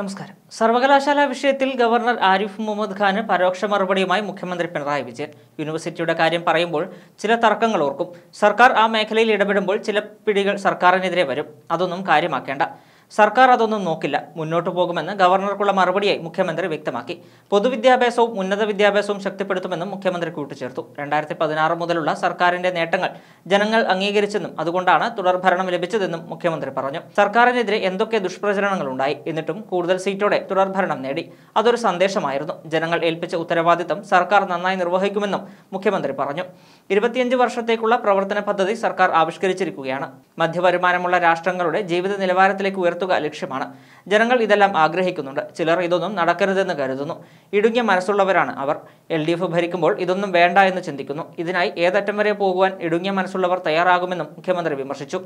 നമസ്കാരം സർവകലാശാല വിഷയത്തിൽ ഗവർണർ ആരിഫ് മുഹമ്മദ് ഖാന് പരോക്ഷ മറുപടിയുമായി മുഖ്യമന്ത്രി പിണറായി വിജയൻ യൂണിവേഴ്സിറ്റിയുടെ കാര്യം പറയുമ്പോൾ ചില തർക്കങ്ങൾ ഓർക്കും സർക്കാർ ആ മേഖലയിൽ ഇടപെടുമ്പോൾ ചില പിടികൾ സർക്കാരിനെതിരെ വരും അതൊന്നും കാര്യമാക്കേണ്ട സർക്കാർ അതൊന്നും നോക്കില്ല മുന്നോട്ടു പോകുമെന്ന് ഗവർണർക്കുള്ള മറുപടിയായി മുഖ്യമന്ത്രി വ്യക്തമാക്കി പൊതുവിദ്യാഭ്യാസവും ഉന്നത വിദ്യാഭ്യാസവും ശക്തിപ്പെടുത്തുമെന്നും മുഖ്യമന്ത്രി കൂട്ടിച്ചേർത്തു രണ്ടായിരത്തി പതിനാറ് മുതലുള്ള സർക്കാരിന്റെ നേട്ടങ്ങൾ ജനങ്ങൾ അംഗീകരിച്ചെന്നും അതുകൊണ്ടാണ് തുടർഭരണം ലഭിച്ചതെന്നും മുഖ്യമന്ത്രി പറഞ്ഞു സർക്കാരിനെതിരെ എന്തൊക്കെ ഉണ്ടായി എന്നിട്ടും കൂടുതൽ സീറ്റോടെ തുടർഭരണം നേടി അതൊരു സന്ദേശമായിരുന്നു ജനങ്ങൾ ഏൽപ്പിച്ച ഉത്തരവാദിത്തം സർക്കാർ നന്നായി നിർവഹിക്കുമെന്നും മുഖ്യമന്ത്രി പറഞ്ഞു ഇരുപത്തിയഞ്ച് വർഷത്തേക്കുള്ള പ്രവർത്തന പദ്ധതി സർക്കാർ ആവിഷ്കരിച്ചിരിക്കുകയാണ് മധ്യവരുമാനമുള്ള രാഷ്ട്രങ്ങളുടെ ജീവിത നിലവാരത്തിലേക്ക് ഉയർത്തി ഉയർത്തുക ലക്ഷ്യമാണ് ജനങ്ങൾ ഇതെല്ലാം ആഗ്രഹിക്കുന്നുണ്ട് ചിലർ ഇതൊന്നും നടക്കരുതെന്ന് കരുതുന്നു ഇടുങ്ങിയ മനസ്സുള്ളവരാണ് അവർ എൽ ഡി എഫ് ഭരിക്കുമ്പോൾ ഇതൊന്നും വേണ്ട എന്ന് ചിന്തിക്കുന്നു ഇതിനായി ഏതറ്റം വരെ പോകുവാൻ ഇടുങ്ങിയ മനസ്സുള്ളവർ തയ്യാറാകുമെന്നും മുഖ്യമന്ത്രി വിമർശിച്ചു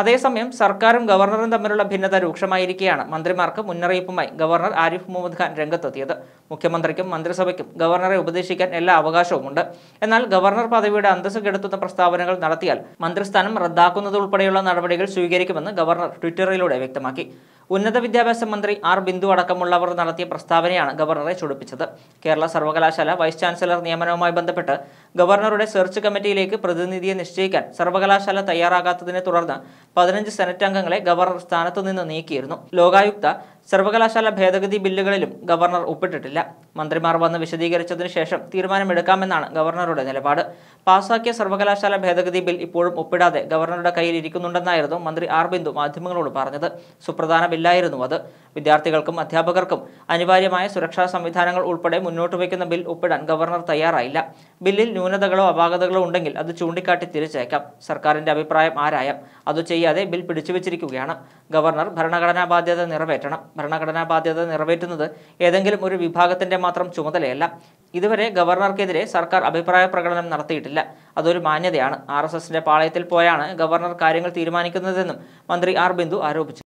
അതേസമയം സർക്കാരും ഗവർണറും തമ്മിലുള്ള ഭിന്നത രൂക്ഷമായിരിക്കെയാണ് മന്ത്രിമാർക്ക് മുന്നറിയിപ്പുമായി ഗവർണർ ആരിഫ് മുഹമ്മദ് ഖാൻ രംഗത്തെത്തിയത് മുഖ്യമന്ത്രിക്കും മന്ത്രിസഭയ്ക്കും ഗവർണറെ ഉപദേശിക്കാൻ എല്ലാ അവകാശവുമുണ്ട് എന്നാൽ ഗവർണർ പദവിയുടെ അന്തസ് കെടുത്തുന്ന പ്രസ്താവനകൾ നടത്തിയാൽ മന്ത്രിസ്ഥാനം റദ്ദാക്കുന്നതുൾപ്പെടെയുള്ള നടപടികൾ സ്വീകരിക്കുമെന്ന് ഗവർണർ ട്വിറ്ററിലൂടെ വ്യക്തമാക്കി ഉന്നത വിദ്യാഭ്യാസ മന്ത്രി ആർ ബിന്ദു അടക്കമുള്ളവർ നടത്തിയ പ്രസ്താവനയാണ് ഗവർണറെ ചുടിപ്പിച്ചത് കേരള സർവകലാശാല വൈസ് ചാൻസലർ നിയമനവുമായി ബന്ധപ്പെട്ട് ഗവർണറുടെ സെർച്ച് കമ്മിറ്റിയിലേക്ക് പ്രതിനിധിയെ നിശ്ചയിക്കാൻ സർവകലാശാല തയ്യാറാകാത്തതിനെ തുടർന്ന് പതിനഞ്ച് സെനറ്റ് അംഗങ്ങളെ ഗവർണർ സ്ഥാനത്തു നിന്ന് നീക്കിയിരുന്നു ലോകായുക്ത സർവകലാശാല ഭേദഗതി ബില്ലുകളിലും ഗവർണർ ഒപ്പിട്ടിട്ടില്ല മന്ത്രിമാർ വന്ന് വിശദീകരിച്ചതിനു ശേഷം തീരുമാനമെടുക്കാമെന്നാണ് ഗവർണറുടെ നിലപാട് പാസാക്കിയ സർവകലാശാല ഭേദഗതി ബിൽ ഇപ്പോഴും ഒപ്പിടാതെ ഗവർണറുടെ കയ്യിൽ ഇരിക്കുന്നുണ്ടെന്നായിരുന്നു മന്ത്രി ആർ ബിന്ദു മാധ്യമങ്ങളോട് പറഞ്ഞത് സുപ്രധാന ബില്ലായിരുന്നു അത് വിദ്യാർത്ഥികൾക്കും അധ്യാപകർക്കും അനിവാര്യമായ സുരക്ഷാ സംവിധാനങ്ങൾ ഉൾപ്പെടെ മുന്നോട്ട് വയ്ക്കുന്ന ബിൽ ഒപ്പിടാൻ ഗവർണർ തയ്യാറായില്ല ബില്ലിൽ ന്യൂനതകളോ അപാകതകളോ ഉണ്ടെങ്കിൽ അത് ചൂണ്ടിക്കാട്ടി തിരിച്ചേക്കാം സർക്കാരിന്റെ അഭിപ്രായം ആരായാം അത് ചെയ്യാതെ ബിൽ പിടിച്ചുവെച്ചിരിക്കുകയാണ് ഗവർണർ ഭരണഘടനാ ബാധ്യത നിറവേറ്റണം ഭരണഘടനാ ബാധ്യത നിറവേറ്റുന്നത് ഏതെങ്കിലും ഒരു വിഭാഗത്തിന്റെ മാത്രം ചുമതലയല്ല ഇതുവരെ ഗവർണർക്കെതിരെ സർക്കാർ അഭിപ്രായ പ്രകടനം നടത്തിയിട്ടില്ല അതൊരു മാന്യതയാണ് ആർ എസ് എസിന്റെ പാളയത്തിൽ പോയാണ് ഗവർണർ കാര്യങ്ങൾ തീരുമാനിക്കുന്നതെന്നും മന്ത്രി ആർ ബിന്ദു ആരോപിച്ചു